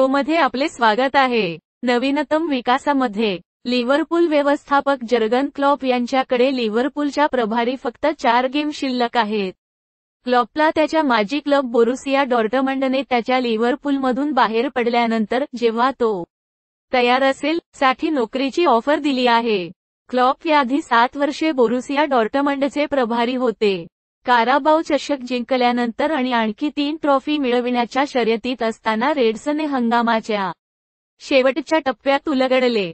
show मध्ये आपले स्वागत आहे नवीनतम विकासामध्ये लिव्हरपूल व्यवस्थापक जर्गन क्लॉप यांच्याकडे लिव्हरपूलच्या प्रभारी फक्त चार गेम शिल्लक आहेत क्लॉपला त्याच्या माजी क्लब बोरुसिया डॉर्टमंडने त्याच्या लिव्हरपूलमधून बाहेर पडल्यानंतर जेव्हा तो तयार असेल साठी नोकरीची ऑफर दिली आहे क्लॉप याआधी सात वर्षे बोरुसिया डॉर्टमंडचे प्रभारी होते काराबाव चषक जिंकल्यानंतर आणि आणखी तीन ट्रॉफी मिळविण्याच्या शर्यतीत असताना रेड्सने हंगामाच्या शेवटच्या टप्प्यात उलगडले